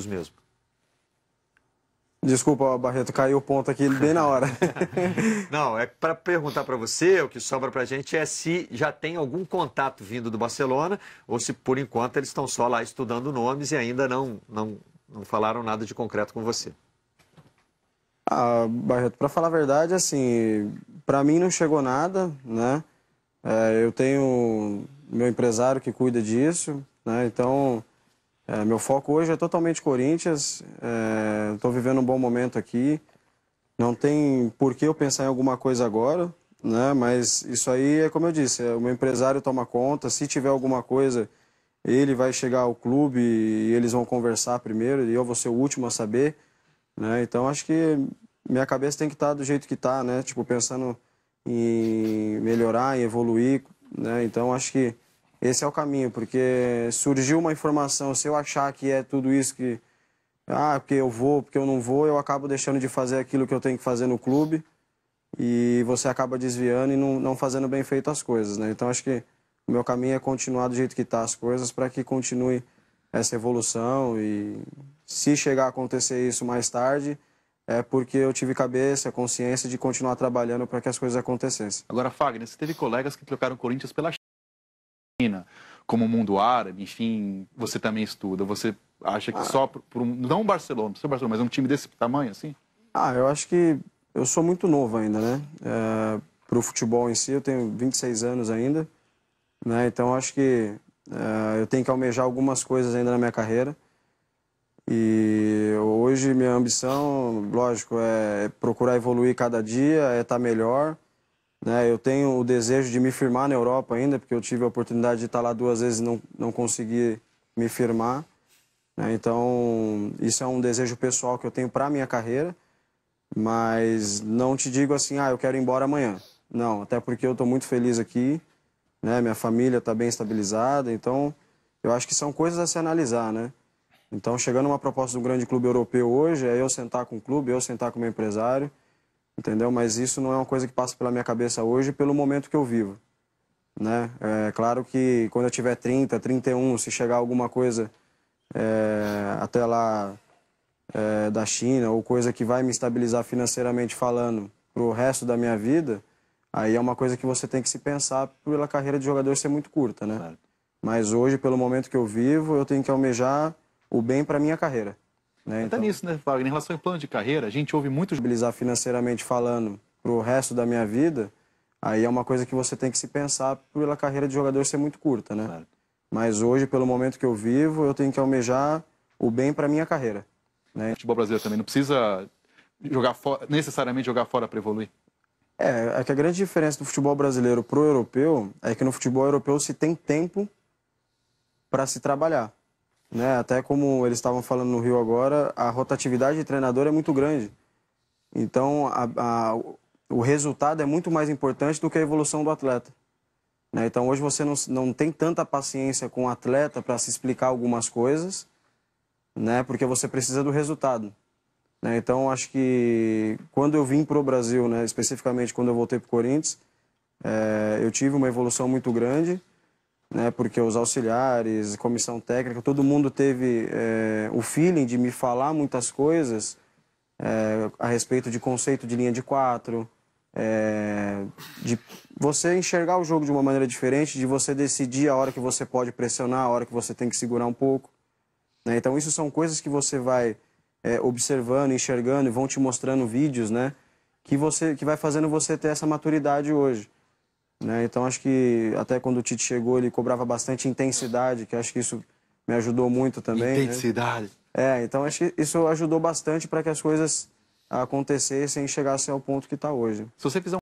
dos mesmos. Desculpa, Barreto, caiu o ponto aqui bem na hora. Não, é para perguntar para você, o que sobra para a gente é se já tem algum contato vindo do Barcelona ou se, por enquanto, eles estão só lá estudando nomes e ainda não, não, não falaram nada de concreto com você. Ah, Barreto, para falar a verdade, assim, para mim não chegou nada, né? É, eu tenho meu empresário que cuida disso, né? Então, é, meu foco hoje é totalmente Corinthians. Estou é, vivendo um bom momento aqui. Não tem por que eu pensar em alguma coisa agora, né? Mas isso aí é como eu disse, é, o meu empresário toma conta. Se tiver alguma coisa, ele vai chegar ao clube e eles vão conversar primeiro e eu vou ser o último a saber, né? Então acho que minha cabeça tem que estar tá do jeito que está, né? Tipo pensando em melhorar, em evoluir, né? Então acho que esse é o caminho, porque surgiu uma informação, se eu achar que é tudo isso que ah, porque eu vou, porque eu não vou, eu acabo deixando de fazer aquilo que eu tenho que fazer no clube e você acaba desviando e não, não fazendo bem feito as coisas, né? Então acho que o meu caminho é continuar do jeito que está as coisas para que continue essa evolução e se chegar a acontecer isso mais tarde, é porque eu tive cabeça, consciência de continuar trabalhando para que as coisas acontecessem. Agora, Fagner, você teve colegas que trocaram Corinthians pela como o mundo árabe, enfim, você também estuda, você acha que ah. só por, por um, não Barcelona, não Barcelona, mas um time desse tamanho assim? Ah, eu acho que eu sou muito novo ainda, né? É, para o futebol em si, eu tenho 26 anos ainda, né? Então acho que é, eu tenho que almejar algumas coisas ainda na minha carreira. E hoje minha ambição, lógico, é procurar evoluir cada dia, é estar tá melhor. Né? Eu tenho o desejo de me firmar na Europa ainda, porque eu tive a oportunidade de estar lá duas vezes e não, não consegui me firmar. Né? Então, isso é um desejo pessoal que eu tenho para a minha carreira, mas não te digo assim, ah, eu quero ir embora amanhã. Não, até porque eu estou muito feliz aqui, né? minha família está bem estabilizada, então eu acho que são coisas a se analisar, né? Então, chegando uma proposta de um grande clube europeu hoje, é eu sentar com o clube, eu sentar com o meu empresário, entendeu? Mas isso não é uma coisa que passa pela minha cabeça hoje, pelo momento que eu vivo, né? É claro que quando eu tiver 30, 31, se chegar alguma coisa é, até lá é, da China ou coisa que vai me estabilizar financeiramente falando para o resto da minha vida, aí é uma coisa que você tem que se pensar pela carreira de jogador ser muito curta, né? Mas hoje, pelo momento que eu vivo, eu tenho que almejar o bem para minha carreira. Né? Até então... nisso, né, Wagner? Em relação ao plano de carreira, a gente ouve muito... Mobilizar financeiramente falando para o resto da minha vida, aí é uma coisa que você tem que se pensar pela carreira de jogador ser muito curta, né? Mas hoje, pelo momento que eu vivo, eu tenho que almejar o bem para minha carreira. Né? O futebol brasileiro também não precisa jogar necessariamente jogar fora para evoluir. É, é que a grande diferença do futebol brasileiro pro europeu é que no futebol europeu se tem tempo para se trabalhar. Né? Até como eles estavam falando no Rio agora, a rotatividade de treinador é muito grande. Então, a, a, o resultado é muito mais importante do que a evolução do atleta. Né? Então, hoje você não, não tem tanta paciência com o atleta para se explicar algumas coisas, né? porque você precisa do resultado. Né? Então, acho que quando eu vim para o Brasil, né? especificamente quando eu voltei para o Corinthians, é, eu tive uma evolução muito grande né? Porque os auxiliares, comissão técnica, todo mundo teve é, o feeling de me falar muitas coisas é, a respeito de conceito de linha de quatro, é, de você enxergar o jogo de uma maneira diferente, de você decidir a hora que você pode pressionar, a hora que você tem que segurar um pouco. Né? Então, isso são coisas que você vai observando, enxergando e vão te mostrando vídeos, né? Que, você, que vai fazendo você ter essa maturidade hoje. Né? Então acho que até quando o Tite chegou ele cobrava bastante intensidade, que acho que isso me ajudou muito também. Né? Intensidade. Né? É, então acho que isso ajudou bastante para que as coisas acontecessem e chegassem ao ponto que está hoje. Se você fizer